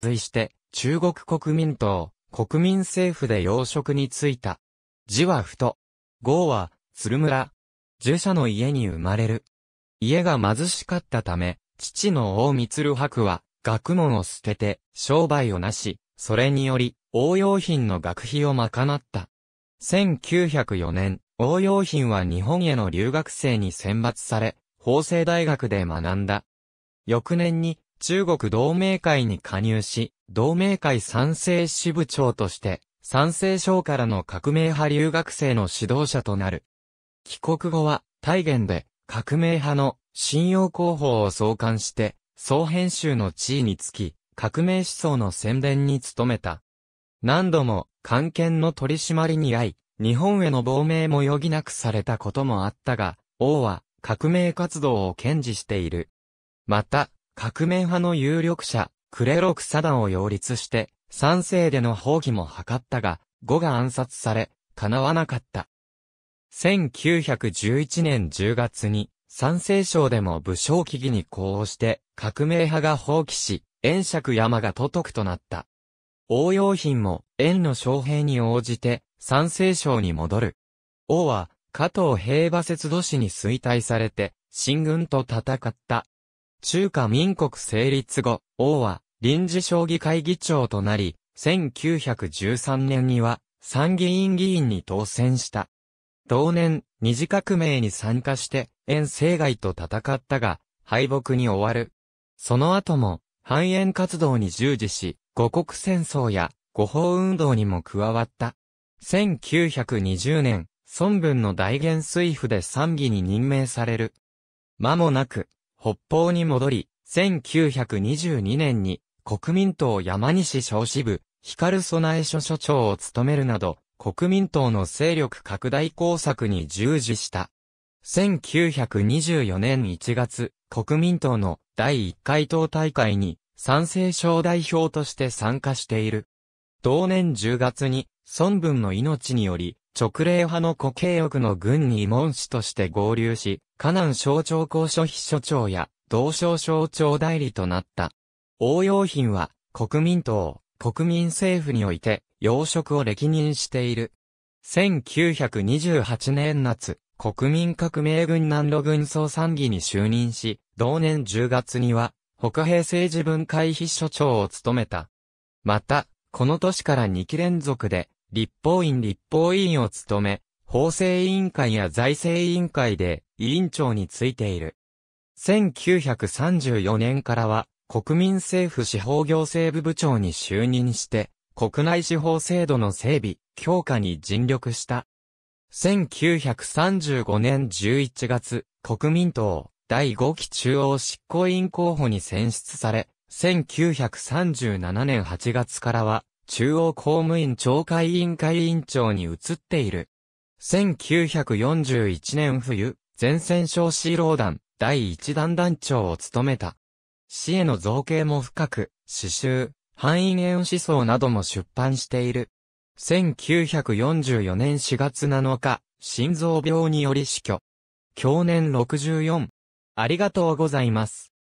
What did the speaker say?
随して、中国国民党、国民政府で要職に就いた。字はふと。号は、鶴村。樹者の家に生まれる。家が貧しかったため、父の王光博は、学問を捨てて、商売をなし、それにより、応用品の学費を賄った。1904年、応用品は日本への留学生に選抜され、法政大学で学んだ。翌年に、中国同盟会に加入し、同盟会賛成支部長として、賛成省からの革命派留学生の指導者となる。帰国後は、大元で、革命派の信用広報を創刊して、総編集の地位につき、革命思想の宣伝に努めた。何度も、官係の取り締まりに遭い、日本への亡命も余儀なくされたこともあったが、王は、革命活動を堅持している。また、革命派の有力者、クレロクサダンを擁立して、賛成での放棄も図ったが、語が暗殺され、叶わなかった。1911年10月に、賛成省でも武将危機に呼応して、革命派が放棄し、円尺山が都督となった。応用品も、円の将兵に応じて、賛成省に戻る。王は、加藤平和節度氏に衰退されて、新軍と戦った。中華民国成立後、王は臨時将棋会議長となり、1913年には参議院議員に当選した。同年、二次革命に参加して、遠征外と戦ったが、敗北に終わる。その後も、繁栄活動に従事し、五国戦争や五法運動にも加わった。1920年、孫文の大元水府で参議に任命される。間もなく、北方に戻り、1922年に国民党山西小支部、光備え所所長を務めるなど、国民党の勢力拡大工作に従事した。1924年1月、国民党の第1回党大会に賛成小代表として参加している。同年10月に孫文の命により、直令派の固形翼の軍に門士として合流し、河南省庁公所秘書長や、同省省庁代理となった。応用品は、国民党、国民政府において、要職を歴任している。1928年夏、国民革命軍南路軍総参議に就任し、同年10月には、北平政治分解秘書長を務めた。また、この年から2期連続で、立法院立法委員を務め、法制委員会や財政委員会で、委員長についている。1934年からは、国民政府司法行政部部長に就任して、国内司法制度の整備、強化に尽力した。1935年11月、国民党第5期中央執行委員候補に選出され、1937年8月からは、中央公務員懲戒委員会委員長に移っている。1941年冬、前線小四郎団、第一団団長を務めた。死への造形も深く、詩集、範囲縁思想なども出版している。1944年4月7日、心臓病により死去。去年64。ありがとうございます。